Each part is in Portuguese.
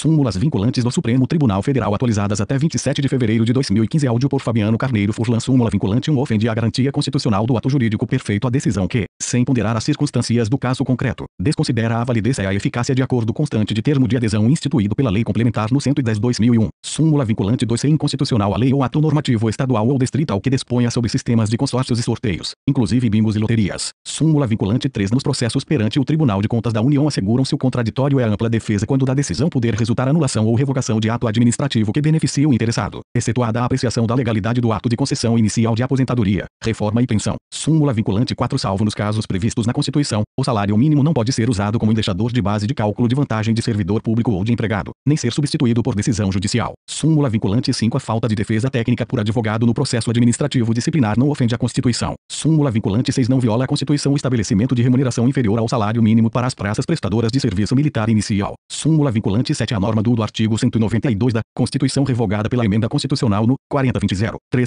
Súmulas vinculantes do Supremo Tribunal Federal atualizadas até 27 de fevereiro de 2015. Áudio por Fabiano Carneiro Furlan. Súmula vinculante um ofende a garantia constitucional do ato jurídico perfeito. A decisão que, sem ponderar as circunstâncias do caso concreto, desconsidera a validez e a eficácia de acordo constante de termo de adesão instituído pela Lei Complementar no 110-2001. Súmula vinculante 2 é inconstitucional a lei ou ato normativo estadual ou distrital que disponha sobre sistemas de consórcios e sorteios, inclusive bingos e loterias. Súmula vinculante 3 nos processos perante o Tribunal de Contas da União asseguram-se o contraditório e a ampla defesa quando da decisão poder resolver resultar anulação ou revogação de ato administrativo que beneficie o interessado, excetuada a apreciação da legalidade do ato de concessão inicial de aposentadoria, reforma e pensão. Súmula vinculante 4 Salvo nos casos previstos na Constituição, o salário mínimo não pode ser usado como indexador de base de cálculo de vantagem de servidor público ou de empregado, nem ser substituído por decisão judicial. Súmula vinculante 5 A falta de defesa técnica por advogado no processo administrativo disciplinar não ofende a Constituição. Súmula vinculante 6 Não viola a Constituição o estabelecimento de remuneração inferior ao salário mínimo para as praças prestadoras de serviço militar inicial. Súmula vinculante 7 a norma do artigo 192 da Constituição revogada pela emenda constitucional no 4020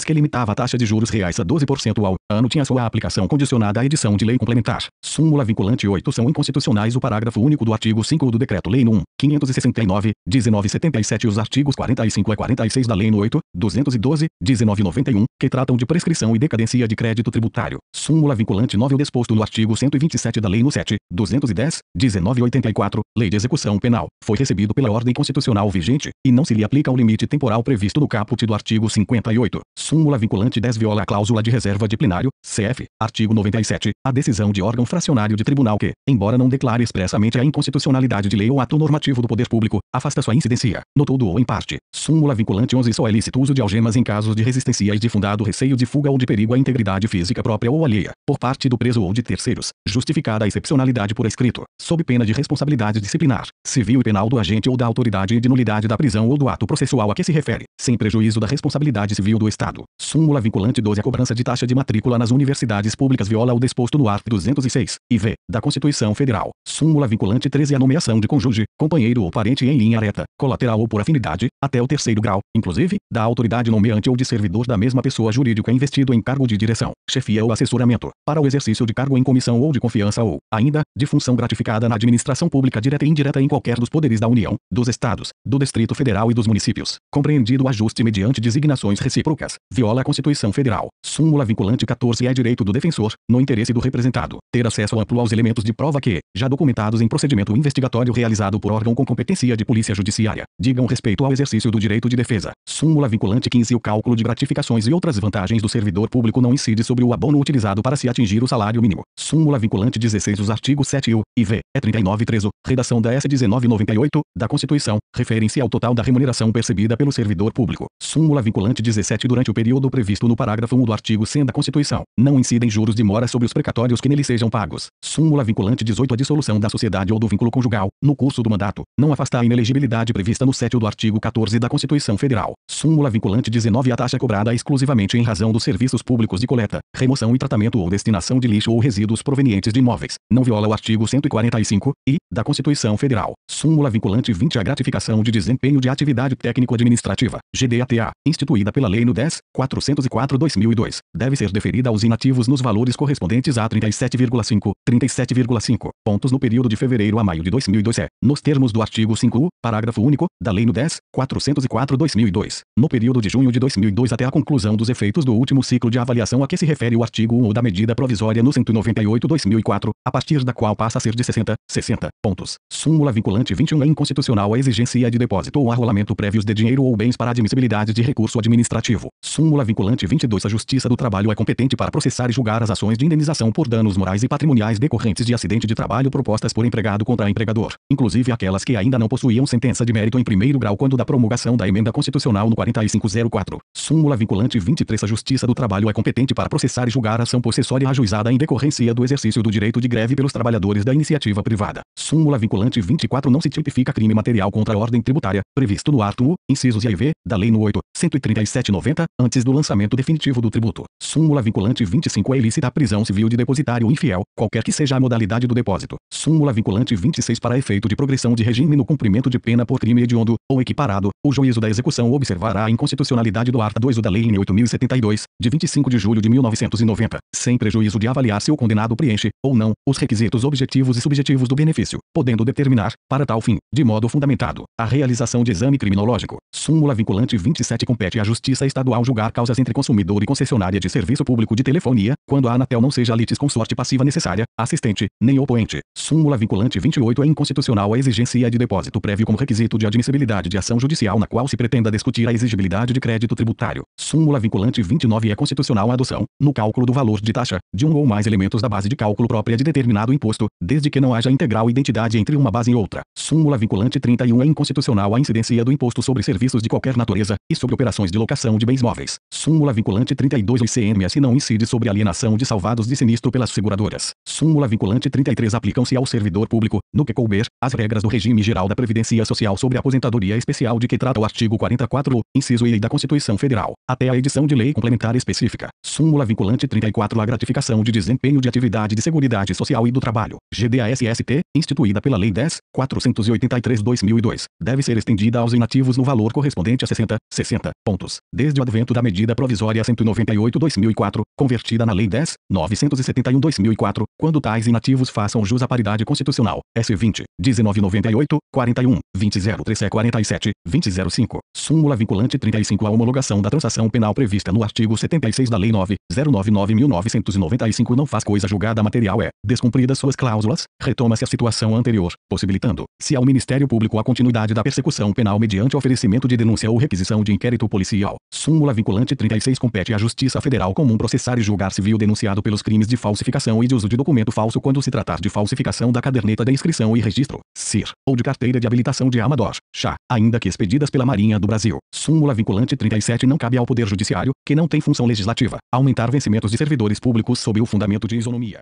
que limitava a taxa de juros reais a 12% ao ano tinha sua aplicação condicionada à edição de lei complementar. Súmula vinculante 8 são inconstitucionais o parágrafo único do artigo 5 do Decreto-Lei nº 569, 1977 e os artigos 45 a 46 da Lei nº 8, 212, 1991, que tratam de prescrição e decadência de crédito tributário. Súmula vinculante 9 o disposto no artigo 127 da Lei nº 7, 210, 1984, Lei de Execução Penal, foi recebido pela ordem constitucional vigente, e não se lhe aplica o limite temporal previsto no caput do artigo 58. Súmula vinculante 10 viola a cláusula de reserva de plenário, CF, artigo 97, a decisão de órgão fracionário de tribunal que, embora não declare expressamente a inconstitucionalidade de lei ou ato normativo do poder público, afasta sua incidência, no todo ou em parte. Súmula vinculante 11 só é lícito uso de algemas em casos de resistência e de fundado receio de fuga ou de perigo à integridade física própria ou alheia, por parte do preso ou de terceiros, justificada a excepcionalidade por escrito, sob pena de responsabilidade disciplinar, civil e penal do agente ou da autoridade e de nulidade da prisão ou do ato processual a que se refere, sem prejuízo da responsabilidade civil do Estado. Súmula vinculante 12 A cobrança de taxa de matrícula nas universidades públicas viola o disposto no art. 206 e v. da Constituição Federal. Súmula vinculante 13 A nomeação de cônjuge, companheiro ou parente em linha reta, colateral ou por afinidade, até o terceiro grau, inclusive, da autoridade nomeante ou de servidor da mesma pessoa jurídica investido em cargo de direção, chefia ou assessoramento, para o exercício de cargo em comissão ou de confiança ou, ainda, de função gratificada na administração pública direta e indireta em qualquer dos poderes da União, do dos estados, do Distrito Federal e dos municípios, compreendido o ajuste mediante designações recíprocas, viola a Constituição Federal. Súmula vinculante 14 é direito do defensor, no interesse do representado, ter acesso amplo aos elementos de prova que, já documentados em procedimento investigatório realizado por órgão com competência de polícia judiciária, digam respeito ao exercício do direito de defesa. Súmula vinculante 15 o cálculo de gratificações e outras vantagens do servidor público não incide sobre o abono utilizado para se atingir o salário mínimo. Súmula vinculante 16 os artigos 7 U e V, E39 3 redação da S1998 da Constituição Constituição, referem-se ao total da remuneração percebida pelo servidor público. Súmula vinculante 17 Durante o período previsto no parágrafo 1 do artigo 100 da Constituição, não incidem juros de mora sobre os precatórios que neles sejam pagos. Súmula vinculante 18 A dissolução da sociedade ou do vínculo conjugal, no curso do mandato, não afasta a inelegibilidade prevista no 7 do artigo 14 da Constituição Federal. Súmula vinculante 19 A taxa cobrada exclusivamente em razão dos serviços públicos de coleta, remoção e tratamento ou destinação de lixo ou resíduos provenientes de imóveis, não viola o artigo 145 e da Constituição Federal. Súmula vinculante 20 a gratificação de desempenho de atividade técnico-administrativa, GDATA, instituída pela Lei no 10. 404-2002, deve ser deferida aos inativos nos valores correspondentes a 37,5, 37,5 pontos no período de fevereiro a maio de 2002 é, nos termos do artigo 5 parágrafo único, da Lei no 10. 404-2002, no período de junho de 2002 até a conclusão dos efeitos do último ciclo de avaliação a que se refere o artigo 1 ou da medida provisória no 198-2004, a partir da qual passa a ser de 60, 60 pontos. Súmula vinculante 21 é inconstitucional a exigência de depósito ou arrolamento prévios de dinheiro ou bens para admissibilidade de recurso administrativo. Súmula vinculante 22 A Justiça do Trabalho é competente para processar e julgar as ações de indenização por danos morais e patrimoniais decorrentes de acidente de trabalho propostas por empregado contra empregador, inclusive aquelas que ainda não possuíam sentença de mérito em primeiro grau quando da promulgação da emenda constitucional no 4504. Súmula vinculante 23 A Justiça do Trabalho é competente para processar e julgar ação possessória ajuizada em decorrência do exercício do direito de greve pelos trabalhadores da iniciativa privada. Súmula vinculante 24 Não se tipifica crime material material contra a ordem tributária, previsto no artigo, incisos I e V, da Lei no 8.137/90, antes do lançamento definitivo do tributo. Súmula vinculante 25 é ilícita a prisão civil de depositário infiel, qualquer que seja a modalidade do depósito. Súmula vinculante 26 para efeito de progressão de regime no cumprimento de pena por crime hediondo, ou equiparado, o juízo da execução observará a inconstitucionalidade do art. 2 da Lei nº 8.072, de 25 de julho de 1990, sem prejuízo de avaliar se o condenado preenche, ou não, os requisitos objetivos e subjetivos do benefício, podendo determinar, para tal fim, de modo fundamental fundamentado. A realização de exame criminológico. Súmula vinculante 27 compete à Justiça Estadual julgar causas entre consumidor e concessionária de serviço público de telefonia, quando a Anatel não seja sorte passiva necessária, assistente, nem oponente. Súmula vinculante 28 é inconstitucional a exigência de depósito prévio como requisito de admissibilidade de ação judicial na qual se pretenda discutir a exigibilidade de crédito tributário. Súmula vinculante 29 é constitucional a adoção, no cálculo do valor de taxa, de um ou mais elementos da base de cálculo própria de determinado imposto, desde que não haja integral identidade entre uma base e outra. Súmula vinculante 30 31 é inconstitucional a incidência do imposto sobre serviços de qualquer natureza, e sobre operações de locação de bens móveis. Súmula vinculante 32 O ICMS não incide sobre alienação de salvados de sinistro pelas seguradoras. Súmula vinculante 33 Aplicam-se ao servidor público, no que couber, as regras do regime geral da Previdência Social sobre aposentadoria especial de que trata o artigo 44, inciso I da Constituição Federal, até a edição de lei complementar específica. Súmula vinculante 34 A gratificação de desempenho de atividade de Seguridade Social e do Trabalho, GDASST, instituída pela Lei 10.483-2 2002, deve ser estendida aos inativos no valor correspondente a 60, 60 pontos, desde o advento da medida provisória 198-2004, convertida na Lei 10, 971-2004, quando tais inativos façam jus à paridade constitucional, S20, 1998, 41, 2003 47 20.05, súmula vinculante 35 à homologação da transação penal prevista no artigo 76 da Lei 9, 099-1995 não faz coisa julgada material é, descumpridas suas cláusulas, retoma-se a situação anterior, possibilitando, se ao Ministério Público 5. A continuidade da persecução penal mediante oferecimento de denúncia ou requisição de inquérito policial. Súmula vinculante 36. Compete à Justiça Federal Comum processar e julgar civil denunciado pelos crimes de falsificação e de uso de documento falso quando se tratar de falsificação da caderneta de inscrição e registro, CIR, ou de carteira de habilitação de amador, chá, ainda que expedidas pela Marinha do Brasil. Súmula vinculante 37. Não cabe ao Poder Judiciário, que não tem função legislativa, aumentar vencimentos de servidores públicos sob o fundamento de isonomia.